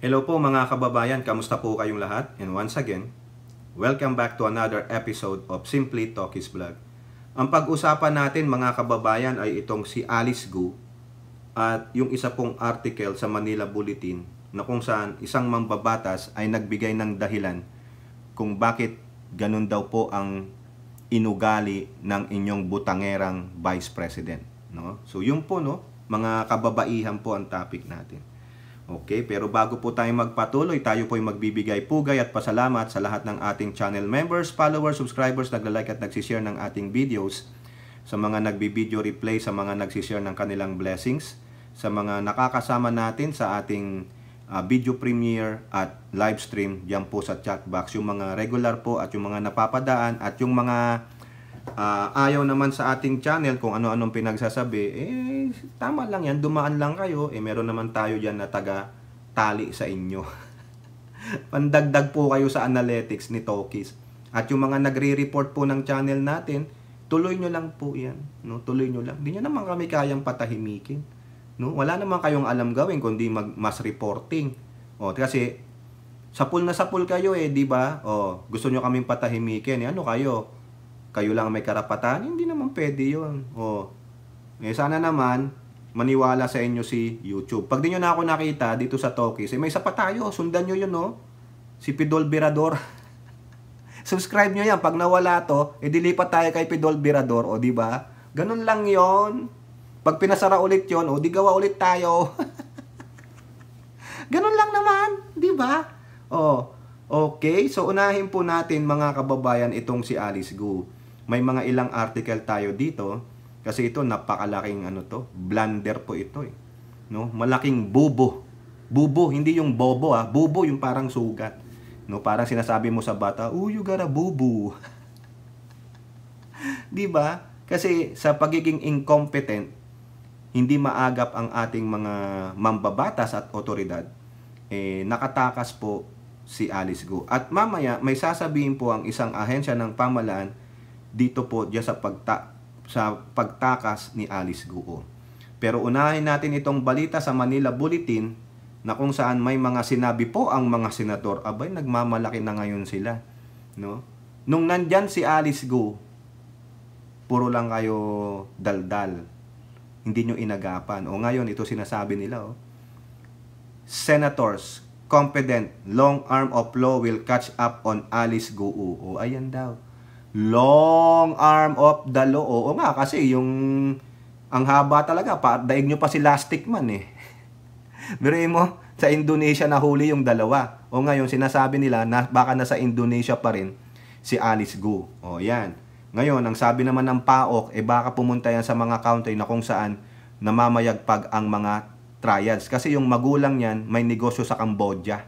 Hello po mga kababayan, kamusta po kayong lahat? And once again, welcome back to another episode of Simply Talkies Vlog. Ang pag-usapan natin mga kababayan ay itong si Alice Gu at yung isa pong article sa Manila Bulletin na kung saan isang mambabatas ay nagbigay ng dahilan kung bakit ganun daw po ang inugali ng inyong butangerang vice president. No? So yun po no, mga kababaihan po ang topic natin. Okay, pero bago po tayo magpatuloy, tayo po ay magbibigay pugay at pasalamat sa lahat ng ating channel members, followers, subscribers, nagla-like at nagsishare ng ating videos, sa mga nagbi-video replay, sa mga nagsishare ng kanilang blessings, sa mga nakakasama natin sa ating uh, video premiere at live stream diyan po sa chat box. Yung mga regular po at yung mga napapadaan at yung mga uh, ayaw naman sa ating channel kung ano-anong pinagsasabi, eh tama lang yan, dumaan lang kayo, eh, meron naman tayo dyan na taga-tali sa inyo. Pandagdag po kayo sa analytics ni Tokis. At yung mga nagre-report po ng channel natin, tuloy nyo lang po yan. No? Tuloy nyo lang. Hindi nyo naman kami kayang patahimikin. No? Wala naman kayong alam gawin kundi mag mass reporting. O, kasi sa pool na sa pool kayo eh, di ba? O, gusto nyo kaming patahimikin. Eh, ano kayo? Kayo lang may karapatan? Hindi naman pwede yun. O, eh, sana naman, maniwala sa inyo si YouTube. Pag di nyo na ako nakita dito sa Tokis, eh, may isa pa tayo. Sundan nyo yun, no? Si Pidol Virador. Subscribe nyo yan. Pag nawala to, eh, dilipat tayo kay Pidol Virador, o, di ba? Ganun lang yon. Pag pinasara ulit yon, o, di gawa ulit tayo. Ganun lang naman, di ba? Oh, okay. So, unahin po natin, mga kababayan, itong si Alice Gu. May mga ilang article tayo dito kasi ito napakalaking ano to, blunder po ito eh. No? Malaking bubo. Bubo, hindi yung bobo ah. Bubo yung parang sugat. No, parang sinasabi mo sa bata, "Oh, you got a bubu." 'Di ba? Kasi sa pagiging incompetent, hindi maagap ang ating mga mambabatas at otoridad. Eh, nakatakas po si Alice Go. At mamaya, may sasabihin po ang isang ahensya ng pamalaan dito po dyan sa pagta sa pagtakas ni Alice Guo. Pero unahin natin itong balita sa Manila Bulletin na kung saan may mga sinabi po ang mga senador, abay nagmamalaki na ngayon sila. No? Nung nandiyan si Alice Guo, puro lang kayo daldal. Hindi nyo inagapan. O ngayon, ito sinasabi nila. Oh. Senators, competent long arm of law will catch up on Alice Guo. O ayan daw long arm of the law. Oo nga, kasi yung ang haba talaga, pa, daig nyo pa si Lastic man eh. Meron mo, sa Indonesia nahuli yung dalawa. O nga, yung sinasabi nila na baka nasa Indonesia pa rin si Alice Gu. O yan. Ngayon, ang sabi naman ng PAOK, eh baka pumunta yan sa mga country na kung saan namamayagpag ang mga triads. Kasi yung magulang niyan may negosyo sa Cambodia.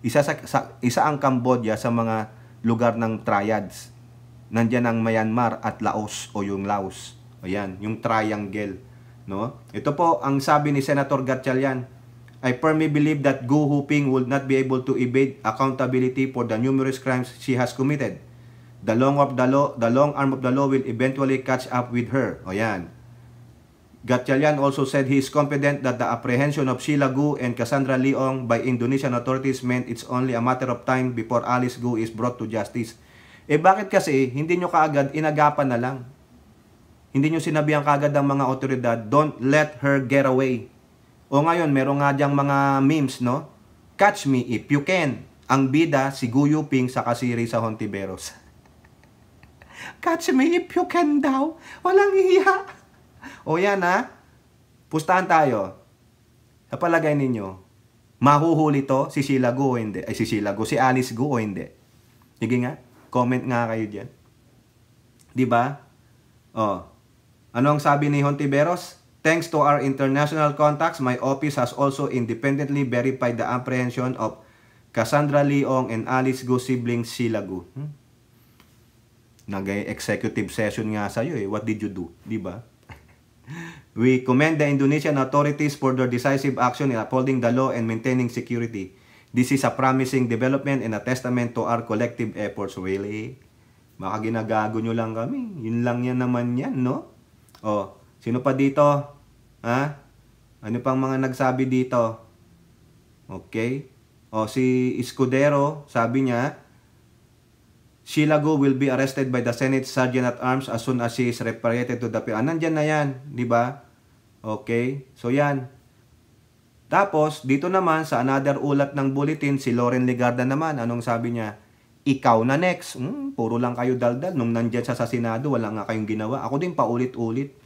Isa, sa, sa, isa ang Cambodia sa mga lugar ng triads. Nandiyan ang Myanmar at Laos o yung Laos. Ayan, yung triangle. No? Ito po ang sabi ni Senator Gatchalian. I firmly believe that Gu Huping would not be able to evade accountability for the numerous crimes she has committed. The long, of the, law, the long arm of the law will eventually catch up with her. O yan. Gatchalian also said he is confident that the apprehension of Sheila Gu and Cassandra Leong by Indonesian authorities meant it's only a matter of time before Alice Gu is brought to justice. Eh bakit kasi hindi nyo kaagad inagapan na lang? Hindi nyo sinabihan kaagad ng mga otoridad, don't let her get away. O ngayon, meron nga diyang mga memes, no? Catch me if you can. Ang bida, si Guyo Ping sa kasiri sa Hontiveros. Catch me if you can daw. Walang iya. O yan ha. Pustahan tayo. Sa palagay ninyo, mahuhuli to si Sheila Go o hindi? Ay si Sheila Go, si Alice Go o hindi? Sige nga. Comment nga kayo diyan. 'Di ba? Oh. Ano ang sabi ni Hontiveros? Thanks to our international contacts, my office has also independently verified the apprehension of Cassandra Leong and Alice Go sibling Silago. Hmm? Nag-executive session nga sa iyo eh. What did you do? Di ba? We commend the Indonesian authorities for their decisive action in upholding the law and maintaining security. This is a promising development and a testament to our collective efforts, really. Baka ginagago nyo lang kami. Yun lang yan naman yan, no? O, oh, sino pa dito? Ha? Ano pang mga nagsabi dito? Okay? O, oh, si Escudero, sabi niya, Shilago will be arrested by the Senate Sergeant at Arms as soon as she is repatriated to the... Ah, nandyan na yan, di ba? Okay? So, yan. Tapos, dito naman sa another ulat ng bulletin, si Loren Legarda naman, anong sabi niya? Ikaw na next. Hmm, puro lang kayo daldal. Nung nandyan siya sa Senado, wala nga kayong ginawa. Ako din paulit-ulit.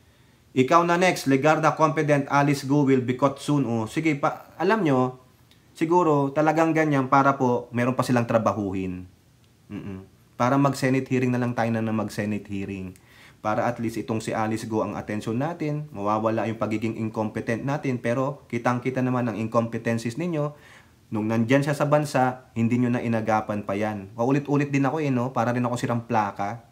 Ikaw na next. Legarda confident Alice Go will be caught soon. O, oh, sige, pa, alam nyo, siguro talagang ganyan para po meron pa silang trabahuhin. Mm-mm. Para mag-Senate hearing na lang tayo na mag-Senate hearing para at least itong si Alice Go ang attention natin, mawawala yung pagiging incompetent natin, pero kitang-kita naman ang incompetencies ninyo, nung nandyan siya sa bansa, hindi nyo na inagapan pa yan. Paulit-ulit din ako eh, no? Para rin ako sirang plaka.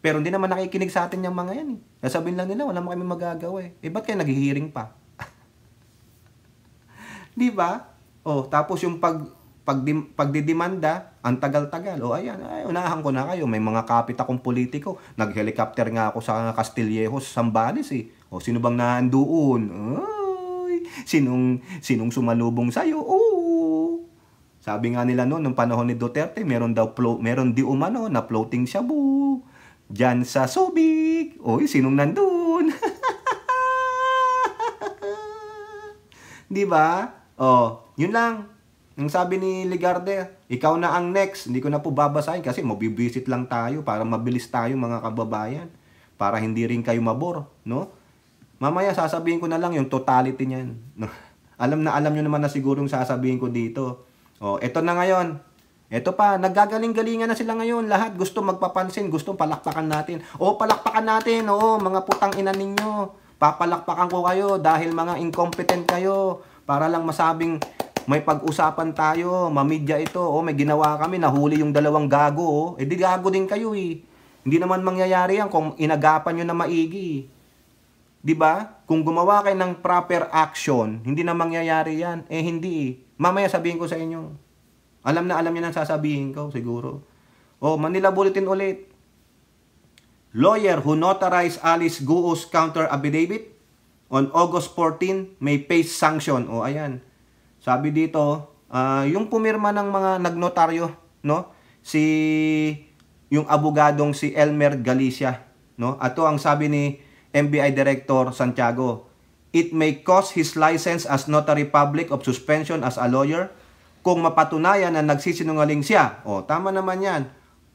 Pero hindi naman nakikinig sa atin yung mga yan eh. Nasabihin lang nila, wala mo kami magagawa eh. Eh, ba't kayo naghihiring pa? Di ba? Oh, tapos yung pag pagdim, pagdidemanda, ang tagal-tagal. O ayan, ay, unahan ko na kayo. May mga kapit akong politiko. Nag-helicopter nga ako sa Castillejos, Sambales eh. O sino bang naandoon? Ay, sinong, sinong sumalubong sa'yo? Oo. Sabi nga nila noon, nung panahon ni Duterte, meron daw plo, meron di umano na floating shabu. Diyan sa Subic. Oy, sinong nandun? di ba? Oh, yun lang. Ang sabi ni Ligarde, ikaw na ang next. Hindi ko na po babasahin kasi mabibisit lang tayo para mabilis tayo mga kababayan. Para hindi rin kayo mabor, no? Mamaya sasabihin ko na lang yung totality niyan. No? alam na alam nyo naman na sigurong sasabihin ko dito. Oh, eto na ngayon. Eto pa, naggagaling-galingan na sila ngayon. Lahat gusto magpapansin, gusto palakpakan natin. O, oh, palakpakan natin. Oo, oh, mga putang ina ninyo. Papalakpakan ko kayo dahil mga incompetent kayo. Para lang masabing may pag-usapan tayo, mamidya ito. Oh, may ginawa kami, nahuli yung dalawang gago. Oh. Eh di gago din kayo eh. Hindi naman mangyayari yan kung inagapan nyo na maigi. Di ba? Kung gumawa kayo ng proper action, hindi na mangyayari yan. Eh hindi eh. Mamaya sabihin ko sa inyo. Alam na alam niya nang sasabihin ko siguro. Oh, Manila Bulletin ulit. Lawyer who notarized Alice Guo's counter affidavit on August 14 may face sanction. O oh, ayan. Sabi dito, uh, yung pumirma ng mga nagnotaryo, no? Si yung abogadong si Elmer Galicia, no? Ato ang sabi ni MBI Director Santiago. It may cause his license as notary public of suspension as a lawyer kung mapatunayan na nagsisinungaling siya. O, tama naman yan.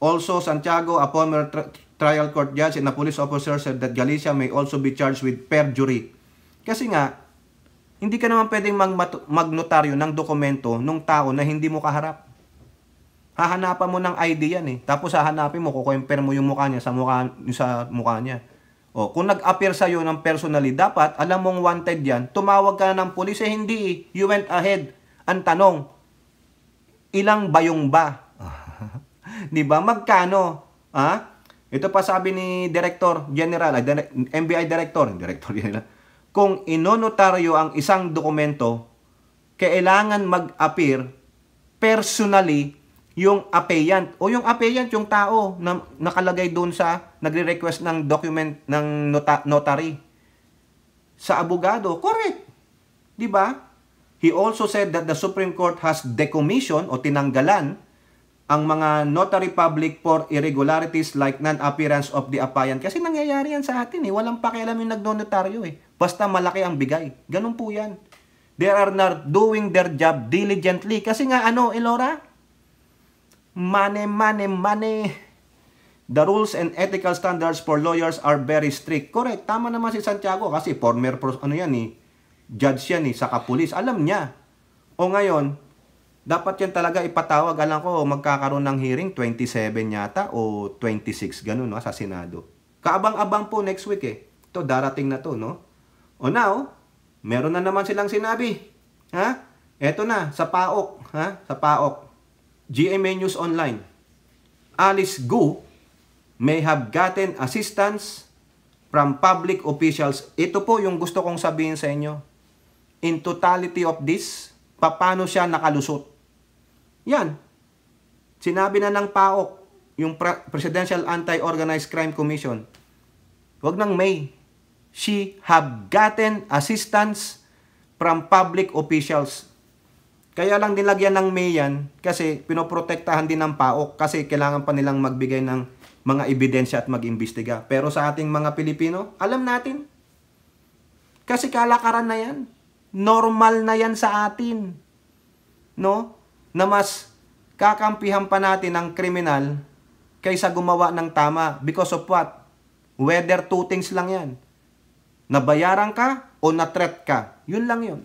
Also, Santiago, a former tri trial court judge and a police officer said that Galicia may also be charged with perjury. Kasi nga, hindi ka naman pwedeng magnotaryo ng dokumento nung tao na hindi mo kaharap. Hahanapan mo ng ID yan eh. Tapos hahanapin mo, kukumpare mo yung mukha niya sa mukha, sa mukha niya. O, kung nag-appear sa'yo ng personally, dapat alam mong wanted yan, tumawag ka na ng pulis eh, hindi eh. You went ahead. Ang tanong, ilang bayong ba? Di ba? Magkano? Ha? Ah? Ito pa sabi ni Director General, uh, ah, MBI Director, Director General, kung inonotaryo ang isang dokumento, kailangan mag-appear personally yung appellant o yung appellant yung tao na nakalagay doon sa nagre-request ng document ng nota- notary sa abogado. Correct. 'Di ba? He also said that the Supreme Court has decommissioned o tinanggalan ang mga notary public for irregularities like non-appearance of the appellant. Kasi nangyayari yan sa atin eh. Walang pakialam yung nagnonotaryo eh. Basta malaki ang bigay. Ganun po yan. They are not doing their job diligently. Kasi nga ano, Elora? Money, money, money. The rules and ethical standards for lawyers are very strict. Correct. Tama naman si Santiago kasi former ano yan eh, judge yan eh, saka pulis. Alam niya. O ngayon, dapat yan talaga ipatawag. Alam ko magkakaroon ng hearing 27 yata o 26 ganun no sa Senado. Kaabang-abang po next week eh. To darating na to no. O now, meron na naman silang sinabi. Ha? Eto na, sa PAOK. Ha? Sa PAOK. GMA News Online. Alice Gu may have gotten assistance from public officials. Ito po yung gusto kong sabihin sa inyo. In totality of this, paano siya nakalusot? Yan. Sinabi na ng PAOK, yung Presidential Anti-Organized Crime Commission. Huwag ng May, she have gotten assistance from public officials. Kaya lang nilagyan ng may yan kasi pinoprotektahan din ng PAOK kasi kailangan pa nilang magbigay ng mga ebidensya at mag-imbestiga. Pero sa ating mga Pilipino, alam natin. Kasi kalakaran na yan. Normal na yan sa atin. No? Na mas kakampihan pa natin ang kriminal kaysa gumawa ng tama. Because of what? Whether two things lang yan Nabayaran ka o na-threat ka. Yun lang yun.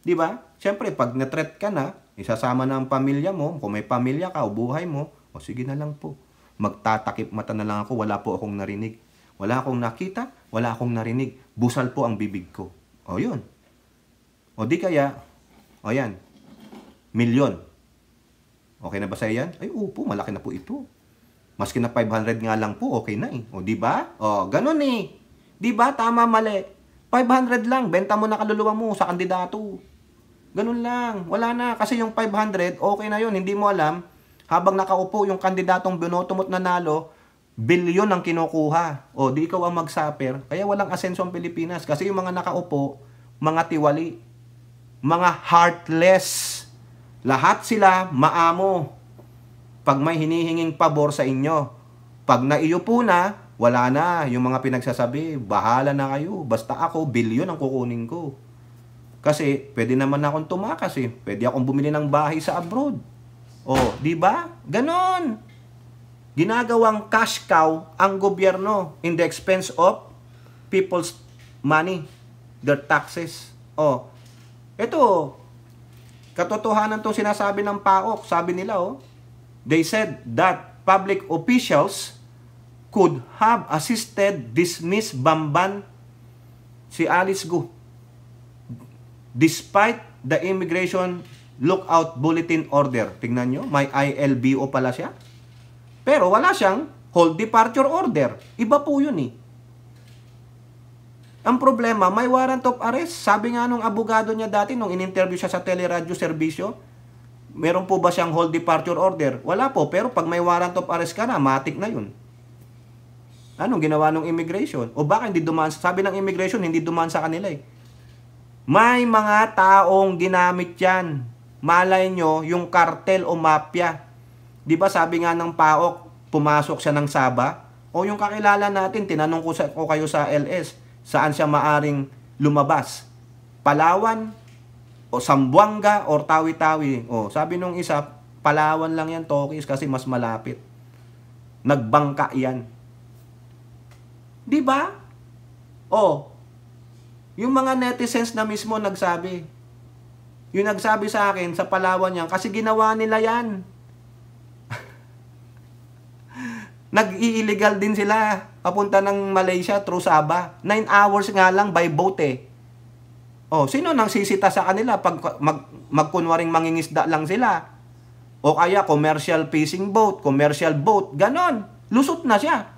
Di ba? Siyempre, pag na-threat ka na, isasama na ang pamilya mo, kung may pamilya ka o buhay mo, o sige na lang po. Magtatakip mata na lang ako, wala po akong narinig. Wala akong nakita, wala akong narinig. Busal po ang bibig ko. O yun. O di kaya, o yan, milyon. Okay na ba sa'yo yan? Ay, upo, malaki na po ito. Maski na 500 nga lang po, okay na eh. O, di ba? O, ganun eh. Di ba? Tama, mali. 500 lang. Benta mo na kaluluwa mo sa kandidato. Ganun lang. Wala na. Kasi yung 500, okay na yun. Hindi mo alam. Habang nakaupo yung kandidatong binoto mo't nanalo, bilyon ang kinukuha. O, di ikaw ang magsuffer. Kaya walang asenso ang Pilipinas. Kasi yung mga nakaupo, mga tiwali, mga heartless. Lahat sila maamo. Pag may hinihinging pabor sa inyo. Pag naiyo naiupo na, wala na yung mga pinagsasabi, bahala na kayo. Basta ako, bilyon ang kukunin ko. Kasi pwede naman akong tumakas eh. Pwede akong bumili ng bahay sa abroad. Oh, di ba? Ganon. Ginagawang cash cow ang gobyerno in the expense of people's money, their taxes. Oh, ito, katotohanan itong sinasabi ng PAOK. Sabi nila, oh, they said that public officials could have assisted dismiss Bamban si Alice Go despite the immigration lookout bulletin order. Tingnan nyo, may ILBO pala siya. Pero wala siyang hold departure order. Iba po yun eh. Ang problema, may warrant of arrest. Sabi nga nung abogado niya dati, nung in-interview siya sa teleradyo serbisyo, meron po ba siyang hold departure order? Wala po, pero pag may warrant of arrest ka na, matik na yun. Anong ginawa ng immigration? O baka hindi dumaan? Sabi ng immigration, hindi dumaan sa kanila eh. May mga taong ginamit yan. Malay nyo, yung cartel o mafia. Di ba sabi nga ng PAOK, pumasok siya ng Saba? O yung kakilala natin, tinanong ko, sa, ko kayo sa LS, saan siya maaring lumabas? Palawan? O Sambuanga? O Tawi-Tawi? O sabi nung isa, Palawan lang yan, Tokis, kasi mas malapit. Nagbangka yan. 'Di ba? Oh. Yung mga netizens na mismo nagsabi. Yung nagsabi sa akin sa Palawan niyan kasi ginawa nila 'yan. Nag-iillegal din sila papunta ng Malaysia through Sabah. 9 hours nga lang by boat eh. Oh, sino nang sisita sa kanila pag mag, magkunwaring mangingisda lang sila? O kaya commercial fishing boat, commercial boat, ganon. Lusot na siya.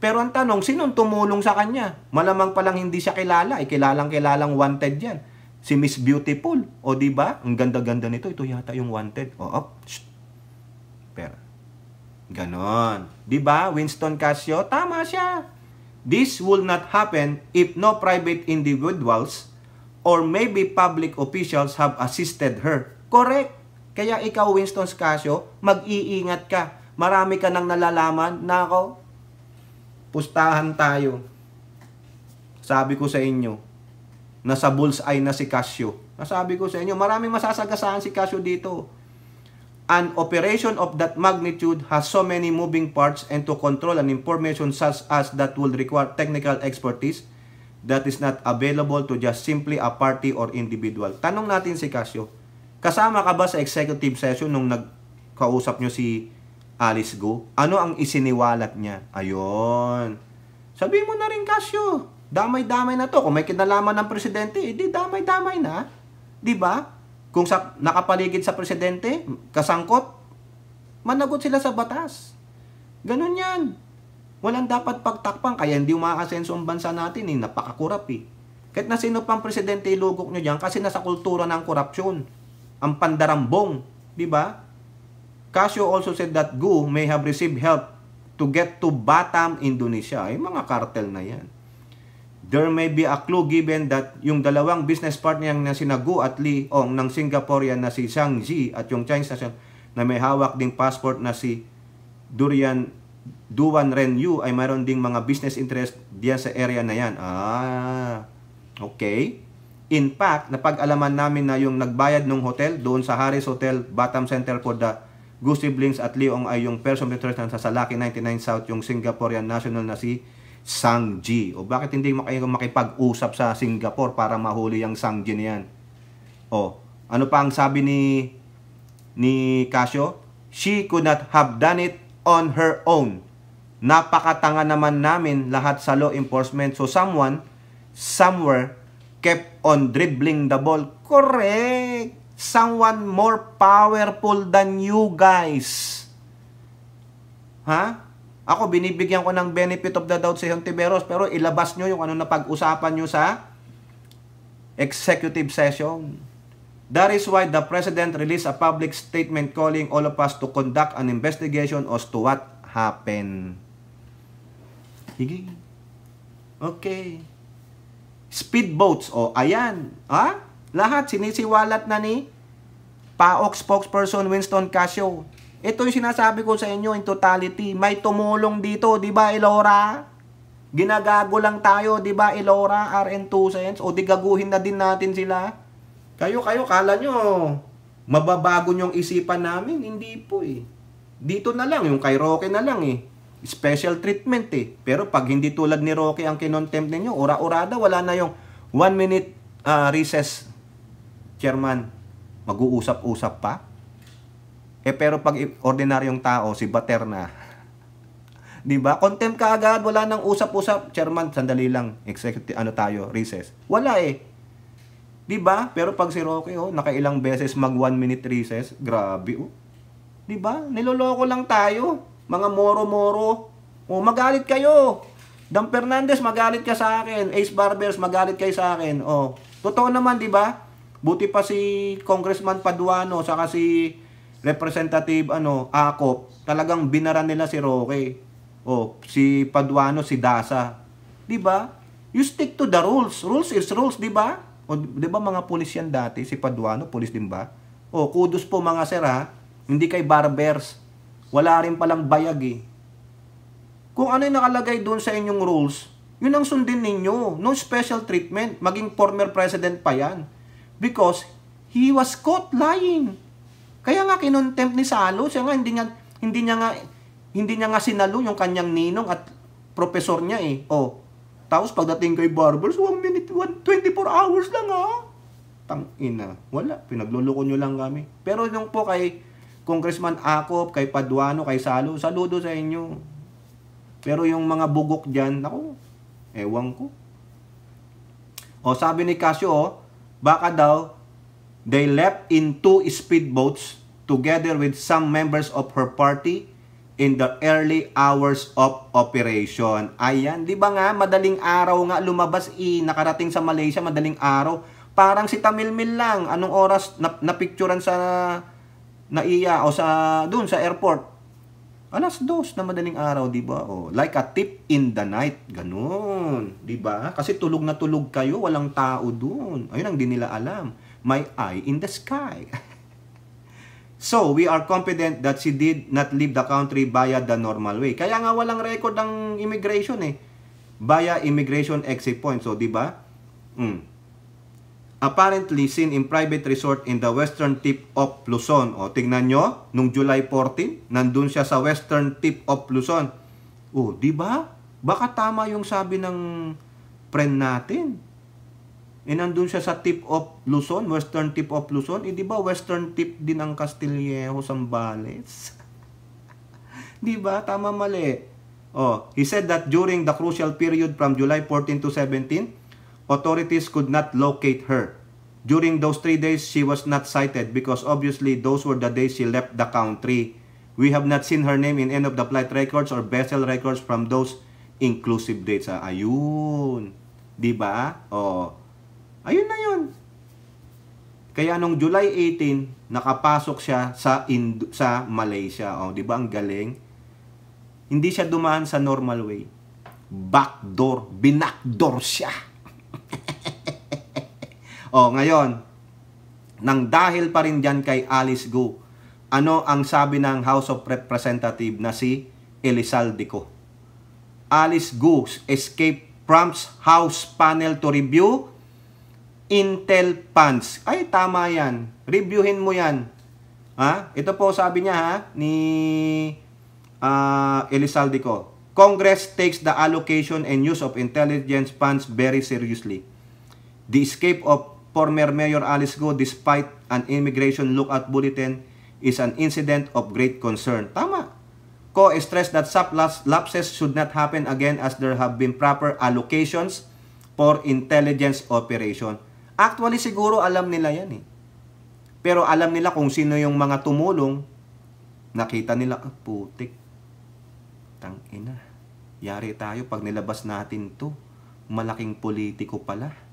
Pero ang tanong, sinong tumulong sa kanya? Malamang palang hindi siya kilala. Ay, eh, kilalang-kilalang wanted yan. Si Miss Beautiful. O, di ba? Ang ganda-ganda nito. Ito yata yung wanted. O, op. Shh. Pera. Ganon. Di ba, Winston Casio? Tama siya. This will not happen if no private individuals or maybe public officials have assisted her. Correct. Kaya ikaw, Winston Casio, mag-iingat ka. Marami ka nang nalalaman na ako, pustahan tayo. Sabi ko sa inyo, nasa bullseye na si Casio. Nasabi ko sa inyo, maraming masasagasaan si Casio dito. An operation of that magnitude has so many moving parts and to control an information such as that will require technical expertise that is not available to just simply a party or individual. Tanong natin si Casio, kasama ka ba sa executive session nung nagkausap nyo si Alice Go? Ano ang isiniwalat niya? Ayun. Sabihin mo na rin, Casio. Damay-damay na to. Kung may kinalaman ng presidente, edi eh damay-damay na. Di ba? Kung sa, nakapaligid sa presidente, kasangkot, managot sila sa batas. Ganun yan. Walang dapat pagtakpan, kaya hindi umaasenso ang bansa natin eh. Napakakurap eh. Kahit na sino pang presidente ilugok nyo dyan kasi nasa kultura ng korupsyon. Ang pandarambong, di ba? Casio also said that Gu may have received help to get to Batam, Indonesia. Ay, mga cartel na yan. There may be a clue given that yung dalawang business partner na sina Gu at Lee Ong ng Singaporean na si Zhang Ji at yung Chinese national na may hawak ding passport na si Durian Duan Ren Yu ay mayroon ding mga business interest diyan sa area na yan. Ah, okay. In fact, napag-alaman namin na yung nagbayad ng hotel doon sa Harris Hotel Batam Center for the Gusi Siblings at Leong ay yung person of interest ng sasalaki 99 South, yung Singaporean national na si Sang Ji. O bakit hindi mo kayo makipag-usap sa Singapore para mahuli ang Sang Ji niyan? O, ano pa ang sabi ni ni Casio? She could not have done it on her own. Napakatanga naman namin lahat sa law enforcement. So someone, somewhere, kept on dribbling the ball. Correct! someone more powerful than you guys. Ha? Ako, binibigyan ko ng benefit of the doubt sa si Hontiveros, pero ilabas nyo yung ano na pag-usapan nyo sa executive session. That is why the President released a public statement calling all of us to conduct an investigation as to what happened. Sige. Okay. Speedboats. O, oh, ayan. Ha? Lahat sinisiwalat na ni PAOK spokesperson Winston Casio. Ito yung sinasabi ko sa inyo in totality. May tumulong dito, di ba Elora? Ginagago lang tayo, di ba Elora, RN2 Science? O di gaguhin na din natin sila? Kayo, kayo, kala nyo, mababago nyong isipan namin? Hindi po eh. Dito na lang, yung kay Roque na lang eh special treatment eh. Pero pag hindi tulad ni Rocky ang kinontempt ninyo, ura-urada, wala na yung 1 minute uh, recess chairman, mag-uusap-usap pa? Eh pero pag ordinaryong tao, si Baterna, di ba? Contempt ka agad, wala nang usap-usap. Chairman, sandali lang, executive, ano tayo, recess. Wala eh. Di ba? Pero pag si Roque, oh, nakailang beses mag 1 minute recess, grabe oh. Di ba? Niloloko lang tayo, mga moro-moro. oh, magalit kayo. Dam Fernandez, magalit ka sa akin. Ace Barbers, magalit kayo sa akin. oh, totoo naman, di ba? Buti pa si Congressman Paduano saka si Representative ano, Akop, talagang binara nila si Roque. O si Paduano, si Dasa. 'Di ba? You stick to the rules. Rules is rules, 'di ba? O 'di ba mga pulis yan dati, si Paduano, pulis din ba? O kudos po mga sir ha. Hindi kay barbers. Wala rin palang bayag eh. Kung ano yung nakalagay doon sa inyong rules, yun ang sundin ninyo. No special treatment. Maging former president pa yan because he was caught lying. Kaya nga kinontempt ni Salo, siya nga hindi niya hindi niya nga hindi niya nga sinalo yung kanyang ninong at professor niya eh. Oh. Tapos pagdating kay Barbers, 1 minute, 1, 24 hours lang ah. Tang ina. Wala, pinagluloko niyo lang kami. Pero yung po kay Congressman Akop, kay Paduano, kay Salo, saludo sa inyo. Pero yung mga bugok diyan, nako. ewan ko. O oh, sabi ni Casio, oh, baka daw they left in two speedboats together with some members of her party in the early hours of operation. Ayan, di ba nga, madaling araw nga lumabas i, eh, nakarating sa Malaysia, madaling araw. Parang si Tamil Tamilmil lang, anong oras na, picturean sa naiya o sa doon sa airport Alas dos na madaling araw, di ba? Oh, like a tip in the night. Ganun. Di ba? Kasi tulog na tulog kayo. Walang tao doon. Ayun ang dinila alam. My eye in the sky. so, we are confident that she did not leave the country via the normal way. Kaya nga walang record ng immigration eh. Via immigration exit point. So, di ba? Mm apparently seen in private resort in the western tip of Luzon. O, tingnan nyo, nung July 14, nandun siya sa western tip of Luzon. O, di ba? Baka tama yung sabi ng friend natin. E nandun siya sa tip of Luzon, western tip of Luzon. E di ba western tip din ang Castillejo, Sambales? di ba? Tama mali. Oh, he said that during the crucial period from July 14 to 17, authorities could not locate her. During those three days, she was not sighted because obviously those were the days she left the country. We have not seen her name in any of the flight records or vessel records from those inclusive dates. Ah, ayun. Diba? Oh. Ayun na yun. Kaya nung July 18, nakapasok siya sa Indo sa Malaysia. Oh, di ba ang galing? Hindi siya dumaan sa normal way. Backdoor, binakdoor siya. O, ngayon, nang dahil pa rin dyan kay Alice Gu, ano ang sabi ng House of Representative na si Elizaldeco? Alice Gu, escape prompts House panel to review Intel funds. Ay, tama yan. Reviewin mo yan. Ha? Ito po sabi niya ha, ni uh, ah, Elizaldeco. Congress takes the allocation and use of intelligence funds very seriously. The escape of former Mayor Alice Go despite an immigration lookout bulletin is an incident of great concern. Tama. Ko stressed that sub lapses should not happen again as there have been proper allocations for intelligence operation. Actually, siguro alam nila yan eh. Pero alam nila kung sino yung mga tumulong, nakita nila, ah, putik. Tangina. Yari tayo pag nilabas natin to. Malaking politiko pala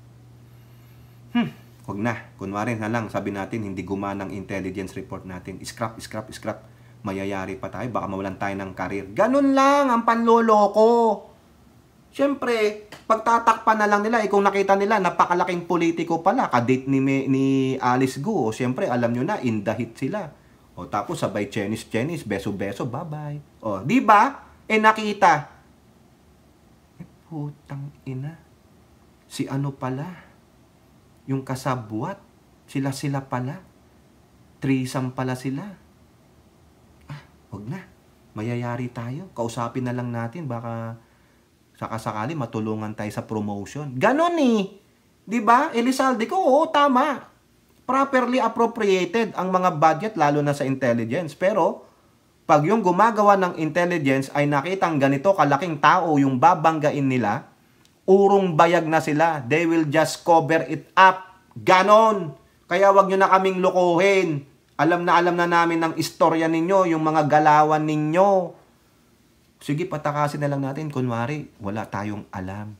hmm, wag na. Kunwari na lang, sabi natin, hindi gumana ang intelligence report natin. Scrap, scrap, scrap. Mayayari pa tayo, baka mawalan tayo ng karir. Ganun lang ang panloloko. Siyempre, pagtatakpan na lang nila, eh, kung nakita nila, napakalaking politiko pala, kadate ni, ni Alice Gu. O, siyempre, alam nyo na, in the indahit sila. O, tapos sabay Chinese, Chinese, beso-beso, bye-bye. O, di ba? Eh, nakita. Eh, putang ina. Si ano pala? yung kasabwat. Sila-sila pala. Trisam pala sila. Ah, wag na. Mayayari tayo. Kausapin na lang natin. Baka sakasakali matulungan tayo sa promotion. Ganon eh. Di ba? Elizalde ko, oo, tama. Properly appropriated ang mga budget lalo na sa intelligence. Pero, pag yung gumagawa ng intelligence ay nakitang ganito kalaking tao yung babanggain nila, Urong bayag na sila. They will just cover it up. Ganon. Kaya wag nyo na kaming lokohin. Alam na alam na namin ng istorya ninyo, yung mga galawan ninyo. Sige, patakasin na lang natin. Kunwari, wala tayong alam.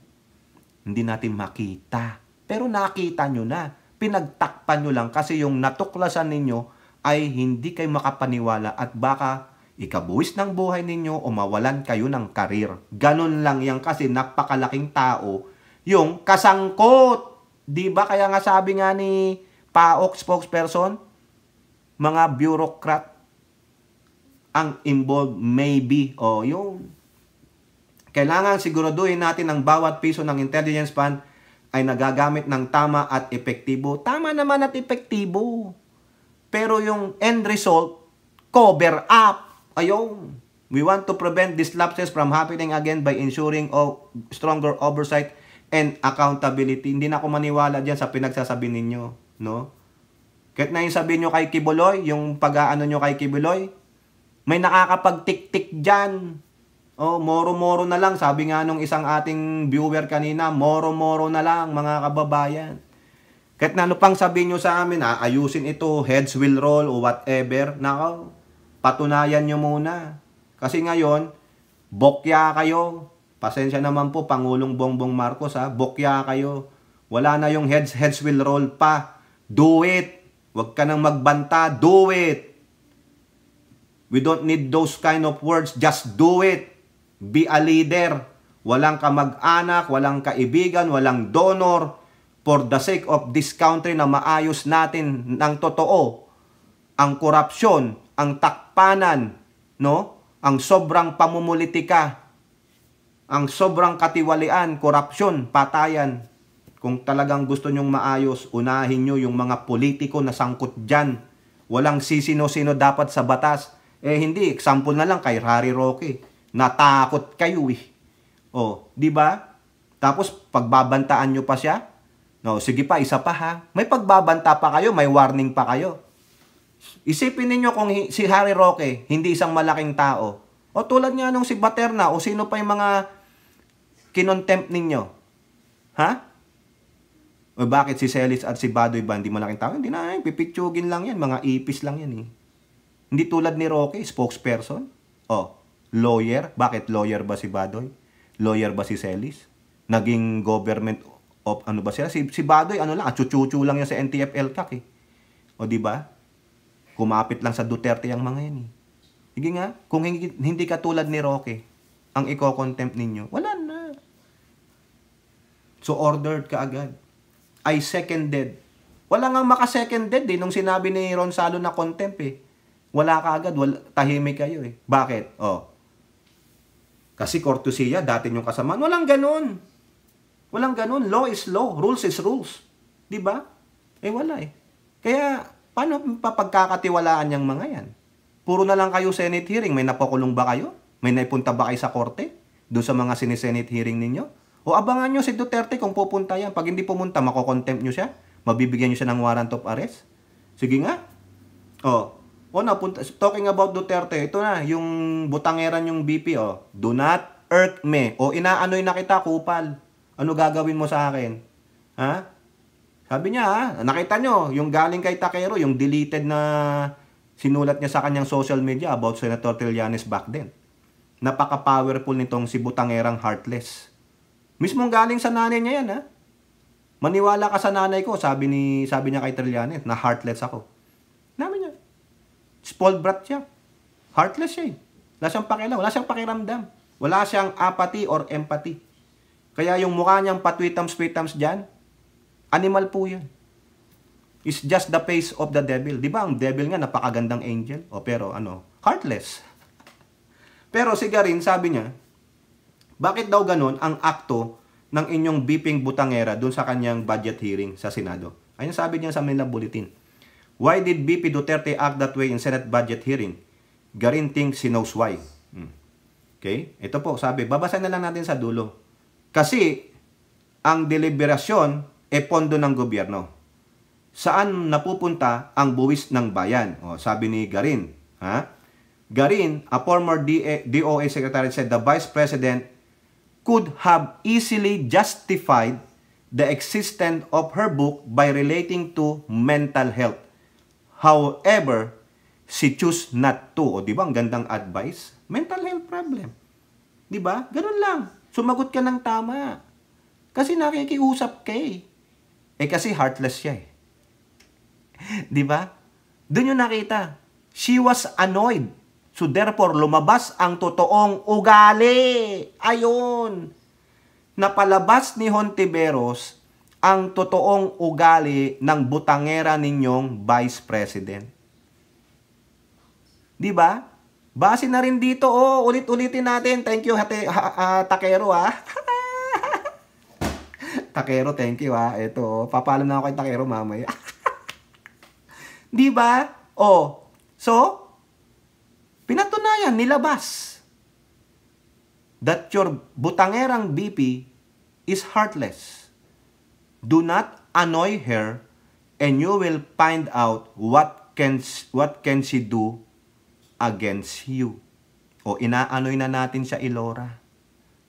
Hindi natin makita. Pero nakita nyo na. Pinagtakpan nyo lang kasi yung natuklasan ninyo ay hindi kayo makapaniwala at baka ikabuwis ng buhay ninyo o mawalan kayo ng karir. Ganun lang yan kasi napakalaking tao yung kasangkot. Di ba kaya nga sabi nga ni PAOK spokesperson, mga bureaucrat ang involved maybe o yung kailangan siguraduhin natin ang bawat piso ng intelligence fund ay nagagamit ng tama at epektibo. Tama naman at epektibo. Pero yung end result, cover up Ayaw. We want to prevent these lapses from happening again by ensuring of stronger oversight and accountability. Hindi na ako maniwala diyan sa pinagsasabi ninyo, no? Kahit na yung sabi nyo kay Kibuloy, yung pag-aano nyo kay Kibuloy, may nakakapagtik-tik dyan. Oh, moro-moro na lang. Sabi nga nung isang ating viewer kanina, moro-moro na lang mga kababayan. Kahit na ano pang sabi nyo sa amin, ha, ayusin ito, heads will roll o whatever. Nako, patunayan nyo muna. Kasi ngayon, bokya kayo. Pasensya naman po, Pangulong Bongbong Marcos ha, bokya kayo. Wala na yung heads, heads will roll pa. Do it. Huwag ka nang magbanta, do it. We don't need those kind of words, just do it. Be a leader. Walang kamag-anak, walang kaibigan, walang donor. For the sake of this country na maayos natin ng totoo ang korupsyon, ang takpanan, no? Ang sobrang pamumulitika, ang sobrang katiwalian, korupsyon, patayan. Kung talagang gusto nyong maayos, unahin nyo yung mga politiko na sangkot dyan. Walang sisino-sino dapat sa batas. Eh hindi, example na lang kay Harry Roque. Natakot kayo eh. Oh, di ba? Tapos pagbabantaan nyo pa siya? No, sige pa, isa pa ha. May pagbabanta pa kayo, may warning pa kayo. Isipin ninyo kung si Harry Roque, hindi isang malaking tao. O tulad nga nung si Baterna o sino pa yung mga kinontemp ninyo. Ha? O bakit si Celis at si Badoy ba hindi malaking tao? Hindi na, eh, pipitsugin lang yan. Mga ipis lang yan eh. Hindi tulad ni Roque, spokesperson. O, lawyer. Bakit lawyer ba si Badoy? Lawyer ba si Celis? Naging government of ano ba sila? Si, si Badoy, ano lang, achuchuchu ah, lang yan sa NTFL CAC eh. O di ba? Kumapit lang sa Duterte ang mga yan eh. Sige nga, kung hindi, hindi katulad ni Roque, ang i contempt ninyo, wala na. So ordered ka agad. I seconded. Wala nga maka-seconded eh, nung sinabi ni Ronsalo na contempt eh. Wala ka agad, wala, tahimik kayo eh. Bakit? Oh. Kasi cortesia, dati yung kasamaan. Walang ganun. Walang ganun. Law is law. Rules is rules. ba? Diba? Eh wala eh. Kaya Paano papagkakatiwalaan yung mga yan? Puro na lang kayo Senate hearing. May napakulong ba kayo? May naipunta ba kayo sa korte? Doon sa mga sinisenate hearing ninyo? O abangan nyo si Duterte kung pupunta yan. Pag hindi pumunta, makokontempt nyo siya? Mabibigyan nyo siya ng warrant of arrest? Sige nga. O, o napunta, talking about Duterte, ito na, yung butangeran yung BP, o. Do not irk me. O inaanoy na kita, kupal. Ano gagawin mo sa akin? Ha? Sabi niya, ah, nakita nyo, yung galing kay Takero, yung deleted na sinulat niya sa kanyang social media about Senator Trillanes back then. Napaka-powerful nitong si Butangerang Heartless. Mismong galing sa nanay niya yan, ha? Ah. Maniwala ka sa nanay ko, sabi ni sabi niya kay Trillanes, na heartless ako. Namin niya. Spoiled brat siya. Heartless siya, eh. Wala siyang pakialam, wala siyang pakiramdam. Wala siyang apathy or empathy. Kaya yung mukha niyang patwitams-twitams dyan, Animal po yan. It's just the face of the devil. Di ba ang devil nga napakagandang angel? O pero ano, heartless. Pero si Garin sabi niya, bakit daw ganun ang akto ng inyong beeping butangera dun sa kanyang budget hearing sa Senado? Ayun sabi niya sa Manila Bulletin. Why did BP Duterte act that way in Senate budget hearing? Garin thinks he knows why. Hmm. Okay? Ito po, sabi, babasahin na lang natin sa dulo. Kasi, ang deliberasyon e pondo ng gobyerno. Saan napupunta ang buwis ng bayan? O, sabi ni Garin. Ha? Garin, a former DOA e, secretary, said the vice president could have easily justified the existence of her book by relating to mental health. However, she chose not to. O, di ba? Ang gandang advice. Mental health problem. Di ba? Ganun lang. Sumagot ka ng tama. Kasi nakikiusap kay. Eh kasi heartless siya eh. 'Di ba? Doon yung nakita. She was annoyed. So therefore, lumabas ang totoong ugali. Ayun. Napalabas ni Hontiveros ang totoong ugali ng butangera ninyong Vice President. 'Di ba? Base na rin dito, oh, ulit-ulitin natin. Thank you, hati, ha, ha, Takero, ah. Takero, thank you ha. Ito, oh, papalam na ako kay Takero mamaya. Di ba? Oh. So, pinatunayan, nilabas that your butangerang BP is heartless. Do not annoy her and you will find out what can what can she do against you. O inaanoy na natin sa Ilora.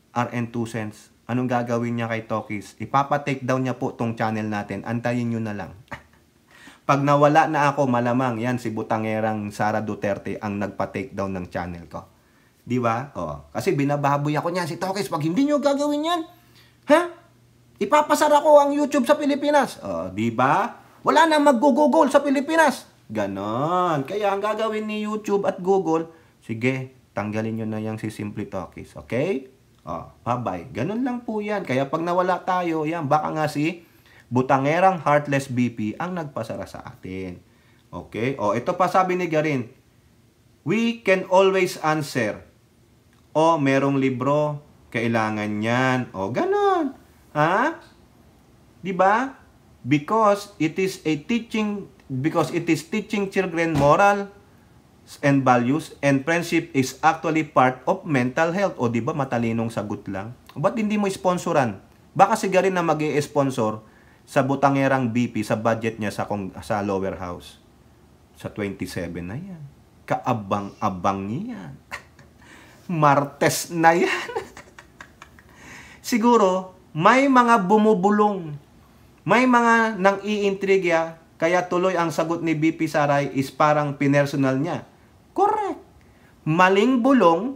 RN2 cents anong gagawin niya kay Tokis? Ipapatake down niya po tong channel natin. Antayin niyo na lang. Pag nawala na ako, malamang yan si Butangerang Sara Duterte ang nagpa-take down ng channel ko. Di ba? Oo. Kasi binababoy ako niyan si Tokis. Pag hindi niyo gagawin yan, ha? Ipapasara ko ang YouTube sa Pilipinas. Oo, di ba? Wala na mag-google sa Pilipinas. Ganon. Kaya ang gagawin ni YouTube at Google, sige, tanggalin niyo na yang si Simple Tokis, Okay? Oh, ah, bye-bye. Ganun lang po yan. Kaya pag nawala tayo, yan, baka nga si butangerang heartless BP ang nagpasara sa atin. Okay? O, oh, ito pa sabi ni Garin, we can always answer. O, oh, merong libro, kailangan yan. O, oh, ganun. Ha? Diba? Because it is a teaching, because it is teaching children moral and values and friendship is actually part of mental health. O di ba matalinong sagot lang? Ba't hindi mo sponsoran? Baka sigarin na mag sponsor sa butangerang BP sa budget niya sa, kong, sa lower house. Sa 27 na yan. Kaabang-abang niyan. Martes na yan. Siguro, may mga bumubulong. May mga nang iintrigya kaya tuloy ang sagot ni BP Saray is parang pinersonal niya. Correct. Maling bulong,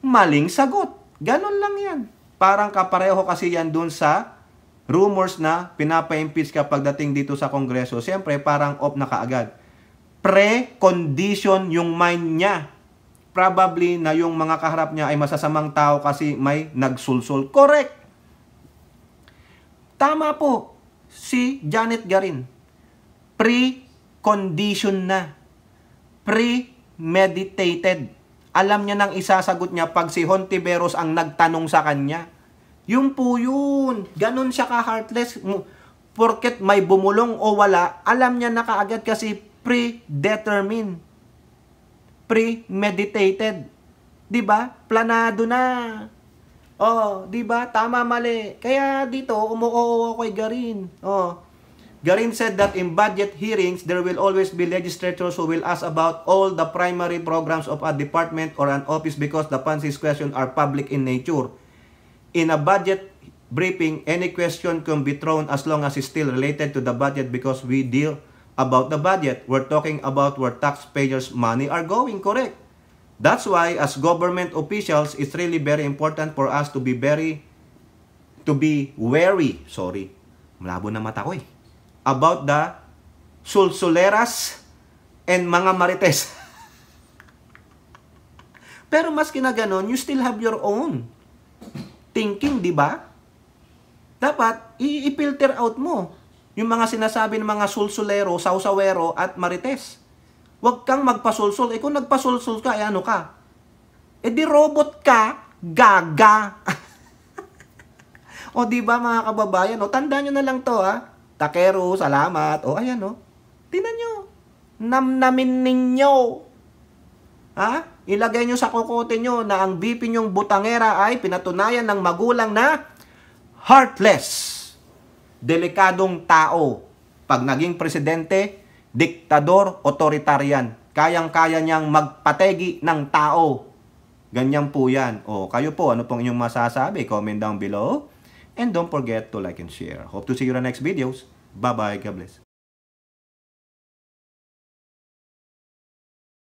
maling sagot. Ganon lang yan. Parang kapareho kasi yan dun sa rumors na pinapa-impeach ka pagdating dito sa Kongreso. Siyempre, parang off na kaagad. Pre-condition yung mind niya. Probably na yung mga kaharap niya ay masasamang tao kasi may nagsulsul. Correct! Tama po si Janet Garin. Pre-condition na. Pre meditated. Alam niya nang isasagot niya pag si Hontiveros ang nagtanong sa kanya. Yung po yun. Ganon siya ka-heartless. Porket may bumulong o wala, alam niya na kaagad kasi predetermined. Premeditated. 'Di ba? Planado na. Oh, 'di ba? Tama mali. Kaya dito umuoo kay Garin. Oh, Garim said that in budget hearings, there will always be legislators who will ask about all the primary programs of a department or an office because the Pansi's questions are public in nature. In a budget briefing, any question can be thrown as long as it's still related to the budget because we deal about the budget. We're talking about where taxpayers' money are going, correct? That's why as government officials, it's really very important for us to be very, to be wary, sorry, malabo na mata ko eh about the sulsuleras and mga marites. Pero maski na ganun, you still have your own thinking, di ba? Dapat, i-filter out mo yung mga sinasabi ng mga sulsulero, sausawero, at marites. Huwag kang magpasulsul. Eh kung nagpasulsul ka, eh ano ka? Eh di robot ka, gaga. o di ba mga kababayan, o tandaan nyo na lang to ha. Takero, salamat. O, ayan, o. Tinan nyo. Namnamin ninyo. Ha? Ilagay nyo sa kukote nyo na ang BP nyong butangera ay pinatunayan ng magulang na heartless. Delikadong tao. Pag naging presidente, diktador, otoritarian. Kayang-kaya niyang magpategi ng tao. Ganyan po yan. O, kayo po, ano pong inyong masasabi? Comment down below. And don't forget to like and share. Hope to see you in the next videos. Bye-bye. God bless.